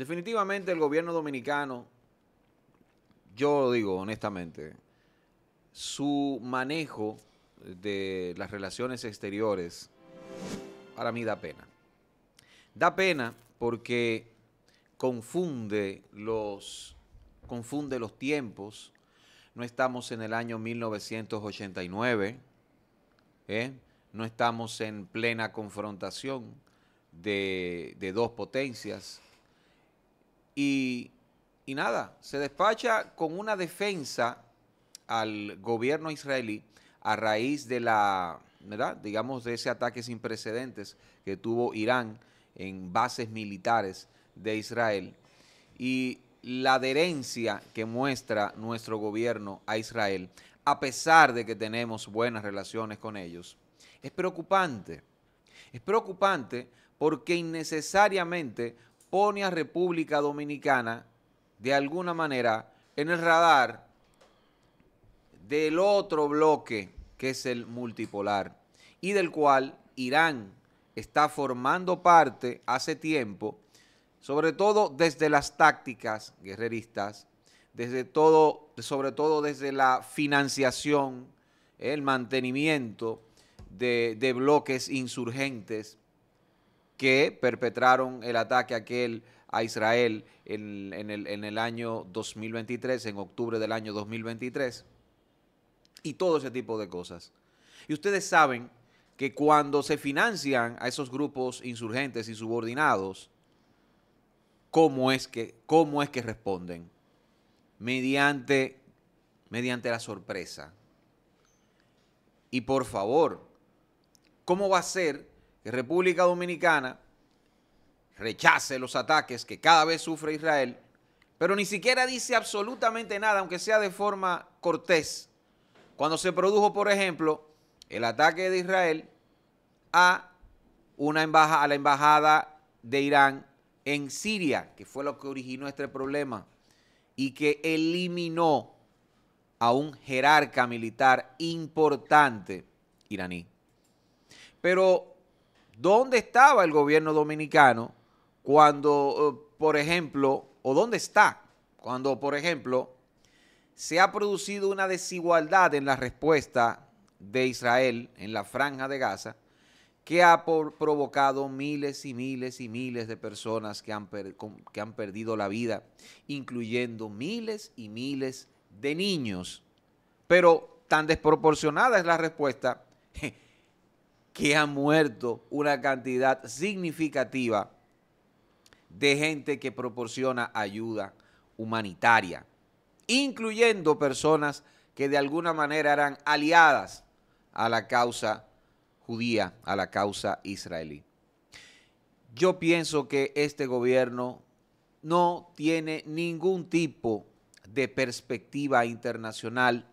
Definitivamente el gobierno dominicano, yo digo honestamente, su manejo de las relaciones exteriores para mí da pena. Da pena porque confunde los, confunde los tiempos. No estamos en el año 1989, ¿eh? no estamos en plena confrontación de, de dos potencias y, nada, se despacha con una defensa al gobierno israelí a raíz de la, digamos, de ese ataque sin precedentes que tuvo Irán en bases militares de Israel y la adherencia que muestra nuestro gobierno a Israel, a pesar de que tenemos buenas relaciones con ellos, es preocupante. Es preocupante porque innecesariamente pone a República Dominicana de alguna manera en el radar del otro bloque que es el multipolar y del cual Irán está formando parte hace tiempo, sobre todo desde las tácticas guerreristas, desde todo, sobre todo desde la financiación, el mantenimiento de, de bloques insurgentes que perpetraron el ataque aquel a Israel en, el, año 2023, en octubre del año 2023, y todo ese tipo de cosas. Y ustedes saben que cuando se financian a esos grupos insurgentes y subordinados, ¿cómo es que, cómo es que responden? Mediante, mediante la sorpresa. Y por favor, ¿cómo va a ser que República Dominicana rechace los ataques que cada vez sufre Israel, pero ni siquiera dice absolutamente nada, aunque sea de forma cortés, cuando se produjo, por ejemplo, el ataque de Israel a, una a la embajada de Irán en Siria, que fue lo que originó este problema y que eliminó a un jerarca militar importante iraní. Pero ¿Dónde estaba el gobierno dominicano cuando, eh, por ejemplo, o dónde está cuando, por ejemplo, se ha producido una desigualdad en la respuesta de Israel en la franja de Gaza que ha provocado miles y miles y miles de personas que que han perdido la vida, incluyendo miles y miles de niños. Pero tan desproporcionada es la respuesta que ha muerto una cantidad significativa de gente que proporciona ayuda humanitaria, incluyendo personas que de alguna manera eran aliadas a la causa judía, a la causa israelí. Yo pienso que este gobierno no tiene ningún tipo de perspectiva internacional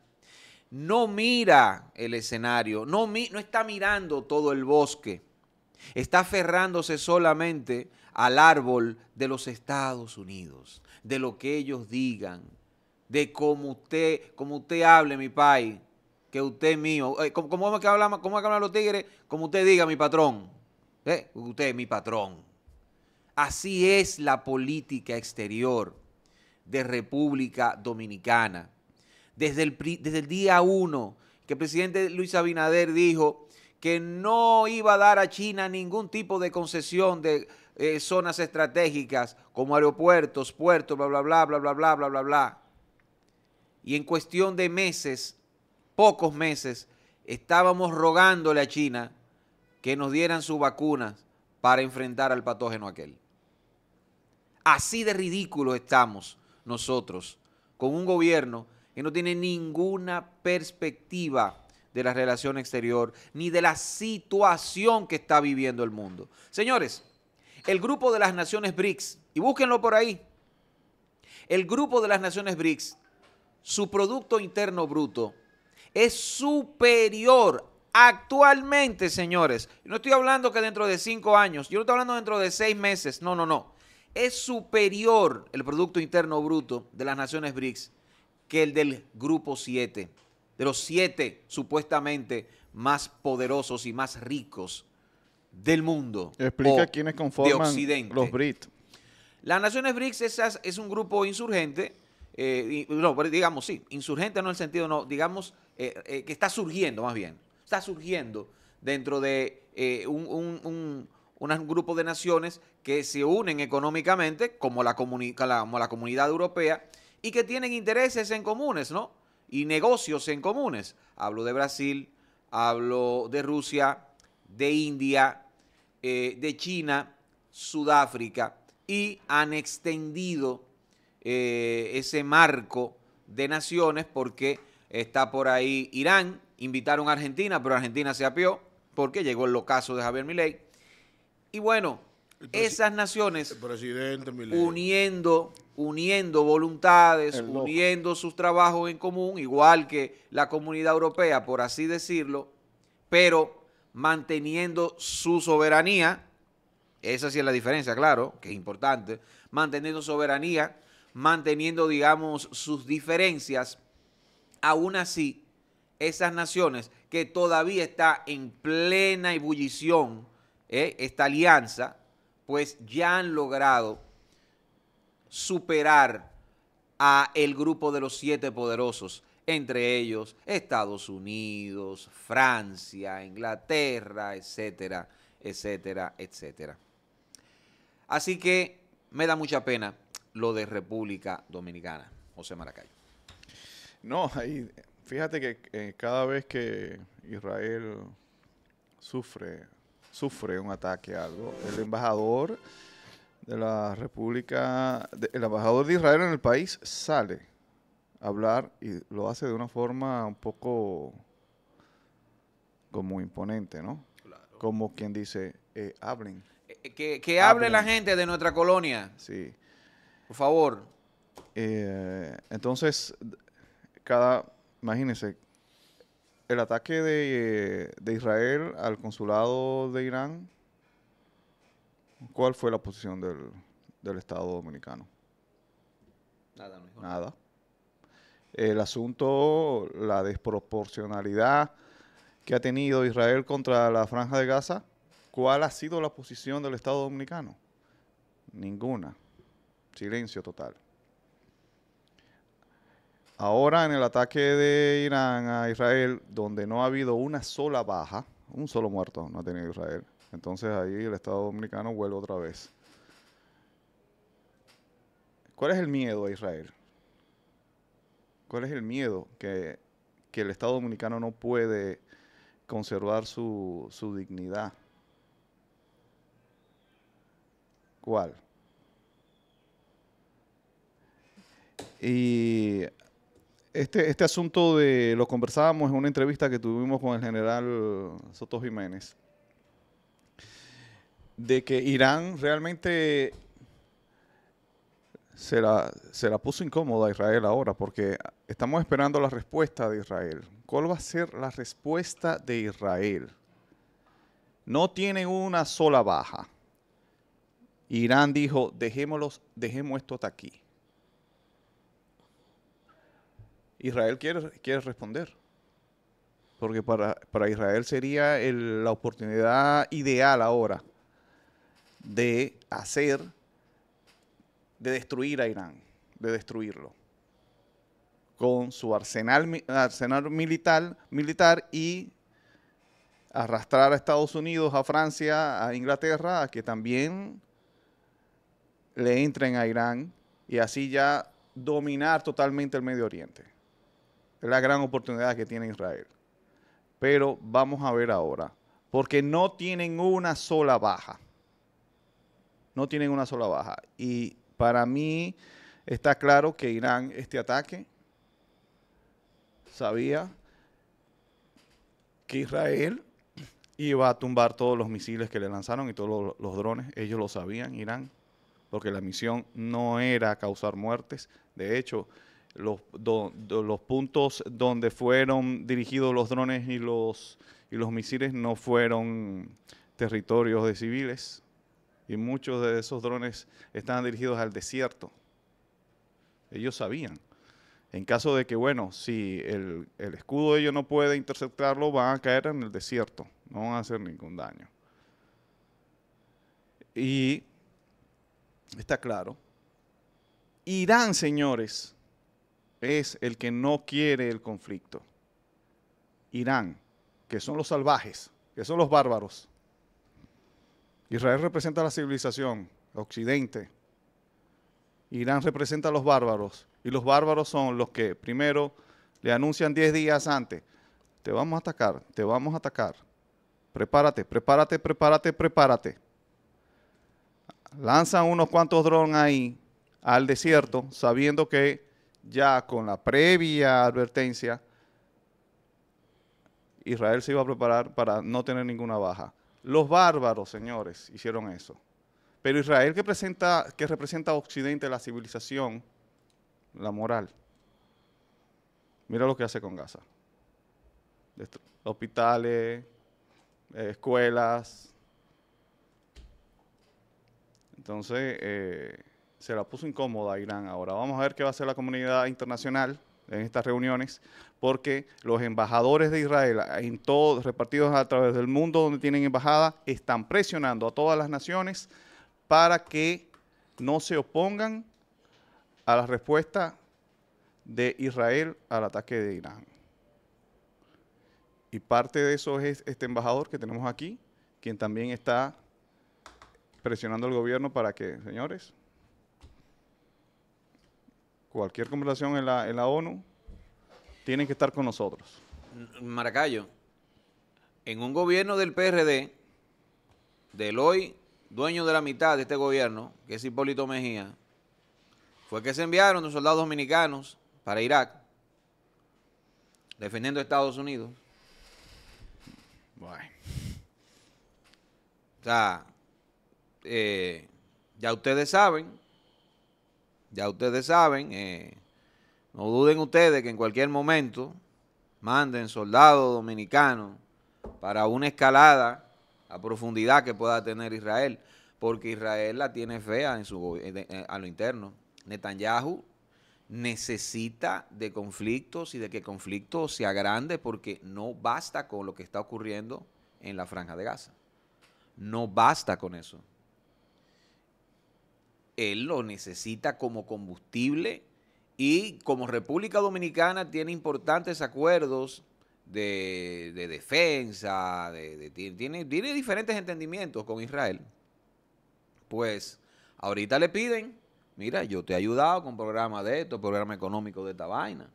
no mira el escenario, no, está mirando todo el bosque, está aferrándose solamente al árbol de los Estados Unidos, de lo que ellos digan, de cómo usted, usted hable, mi país, que usted es mío. Eh, ¿Cómo, que cómo hablan los tigres? Como usted diga, mi patrón. ¿Eh? Usted es mi patrón. Así es la política exterior de República Dominicana desde el, día uno, que el presidente Luis Abinader dijo que no iba a dar a China ningún tipo de concesión de eh, zonas estratégicas como aeropuertos, puertos, bla, bla, bla, bla, bla, bla, bla, bla, bla. Y en cuestión de meses, pocos meses, estábamos rogándole a China que nos dieran sus vacunas para enfrentar al patógeno aquel. Así de ridículo estamos nosotros con un gobierno que no tiene ninguna perspectiva de la relación exterior ni de la situación que está viviendo el mundo. Señores, el grupo de las naciones BRICS, y búsquenlo por ahí, el grupo de las naciones BRICS, su Producto Interno Bruto es superior actualmente, señores. No estoy hablando que dentro de cinco años, yo no estoy hablando dentro de seis meses, no, no, no. Es superior el Producto Interno Bruto de las naciones BRICS que el del grupo 7, de los siete supuestamente más poderosos y más ricos del mundo. Explica quiénes conforman los BRICS. Las naciones BRICS esas, es un grupo insurgente, eh, digamos sí, insurgente no en el sentido, no, digamos eh, eh, que está surgiendo más bien, está surgiendo dentro de un, grupo de naciones que se unen económicamente, como la, como la comunidad europea, y que tienen intereses en comunes, ¿no? Y negocios en comunes. Hablo de Brasil, hablo de Rusia, de India, eh, de China, Sudáfrica, y han extendido eh, ese marco de naciones porque está por ahí Irán, invitaron a Argentina, pero Argentina se apió porque llegó el locazo de Javier Milei. Y bueno, esas naciones uniendo, uniendo voluntades, uniendo sus trabajos en común, igual que la comunidad europea, por así decirlo, pero manteniendo su soberanía, esa sí es la diferencia, claro, que es importante, manteniendo soberanía, manteniendo, digamos, sus diferencias, aún así, esas naciones que todavía está en plena ebullición, eh, esta alianza, pues ya han logrado superar a el grupo de los siete poderosos, entre ellos Estados Unidos, Francia, Inglaterra, etcétera, etcétera, etcétera. Así que me da mucha pena lo de República Dominicana, José Maracay. No, ahí, fíjate que eh, cada vez que Israel sufre sufre un ataque, algo. El embajador de la República, el embajador de Israel en el país sale a hablar y lo hace de una forma un poco como imponente, ¿no? Como quien dice, eh, hablen. Eh, eh, que, que hable la gente de nuestra colonia. Sí. Por favor. entonces, cada, imagínense, el ataque de, Israel al consulado de Irán, ¿cuál fue la posición del, Estado dominicano? Nada, Nada. El asunto, la desproporcionalidad que ha tenido Israel contra la franja de Gaza, ¿cuál ha sido la posición del Estado dominicano? Ninguna. Silencio total. Ahora en el ataque de Irán a Israel, donde no ha habido una sola baja, un solo muerto no ha tenido Israel. Entonces ahí el Estado Dominicano vuelve otra vez. ¿Cuál es el miedo a Israel? ¿Cuál es el miedo que, el Estado Dominicano no puede conservar su, su dignidad? ¿Cuál? Y este, este, asunto de lo conversábamos en una entrevista que tuvimos con el general Soto Jiménez, de que Irán realmente se la, puso incómoda a Israel ahora, porque estamos esperando la respuesta de Israel. ¿Cuál va a ser la respuesta de Israel? No tiene una sola baja. Irán dijo, dejémoslos, dejemos esto hasta aquí. Israel quiere, quiere responder. Porque para, para Israel sería la oportunidad ideal ahora de hacer, de destruir a Irán, de destruirlo con su arsenal, militar, militar y arrastrar a Estados Unidos, a Francia, a Inglaterra, a que también le entren a Irán y así ya dominar totalmente el Medio Oriente. Es la gran oportunidad que tiene Israel. Pero vamos a ver ahora, porque no tienen una sola baja. No tienen una sola baja. Y para mí está claro que Irán, este ataque, sabía que Israel iba a tumbar todos los misiles que le lanzaron y todos los, drones. Ellos lo sabían, Irán, porque la misión no era causar muertes. De hecho, los, puntos donde fueron dirigidos los drones y los, misiles no fueron territorios de civiles y muchos de esos drones estaban dirigidos al desierto. Ellos sabían. En caso de que, bueno, si el, el, escudo de ellos no puede interceptarlo, van a caer en el desierto, no van a hacer ningún daño. Y está claro. Irán, señores, es el que no quiere el conflicto. Irán, que son los salvajes, que son los bárbaros. Israel representa la civilización, Occidente. Irán representa a los bárbaros. Y los bárbaros son los que primero le anuncian 10 días antes, te vamos a atacar, te vamos a atacar. Prepárate, prepárate, prepárate, prepárate. Lanzan unos cuantos drones ahí al desierto, sabiendo que ya con la previa advertencia, Israel se iba a preparar para no tener ninguna baja. Los bárbaros, señores, hicieron eso. Pero Israel que, presenta, que representa a Occidente, la civilización, la moral. Mira lo que hace con Gaza. hospitales, escuelas. Entonces, eh, se la puso incómoda a Irán ahora. Vamos a ver qué va a hacer la comunidad internacional en estas reuniones, porque los embajadores de Israel, en todos repartidos a través del mundo donde tienen embajada, están presionando a todas las naciones para que no se opongan a la respuesta de Israel al ataque de Irán. Y parte de eso es este embajador que tenemos aquí, quien también está presionando al gobierno para que, señores, cualquier conversación en la, ONU, tienen que estar con nosotros. Maracayo, en un gobierno del PRD, del hoy dueño de la mitad de este gobierno, que es Hipólito Mejía, fue que se enviaron los soldados dominicanos para Irak, defendiendo a Estados Unidos. Bueno. O sea, eh, ya ustedes saben ya ustedes saben, eh, no duden ustedes que en cualquier momento manden soldados dominicanos para una escalada a profundidad que pueda tener Israel, porque Israel la tiene fea en su, eh, eh, a lo interno. Netanyahu necesita de conflictos y de que conflicto se agrande porque no basta con lo que está ocurriendo en la franja de Gaza. No basta con eso él lo necesita como combustible y como República Dominicana tiene importantes acuerdos de, defensa, tiene, diferentes entendimientos con Israel, pues ahorita le piden, mira, yo te he ayudado con programa de esto, programa económico de esta vaina.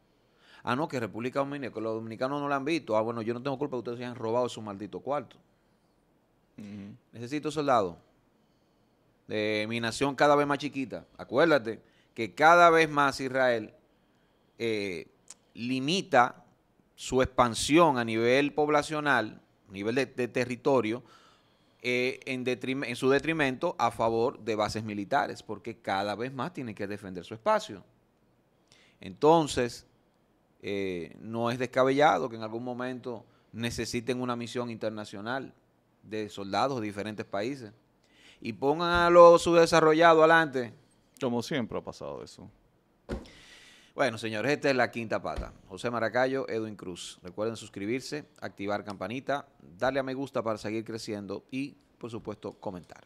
Ah, no, que República Dominicana, los dominicanos no lo han visto. Ah, bueno, yo no tengo culpa que ustedes se hayan robado su maldito cuarto. Necesito soldados de mi nación cada vez más chiquita. Acuérdate que cada vez más Israel eh, limita su expansión a nivel poblacional, a nivel de, territorio, eh, en, su detrimento a favor de bases militares, porque cada vez más tiene que defender su espacio. Entonces, eh, no es descabellado que en algún momento necesiten una misión internacional de soldados de diferentes países y pongan a adelante. Como siempre ha pasado eso. Bueno, señores, esta es la quinta pata. José Maracayo, Edwin Cruz. Recuerden suscribirse, activar campanita, darle a me gusta para seguir creciendo y, por supuesto, comentar.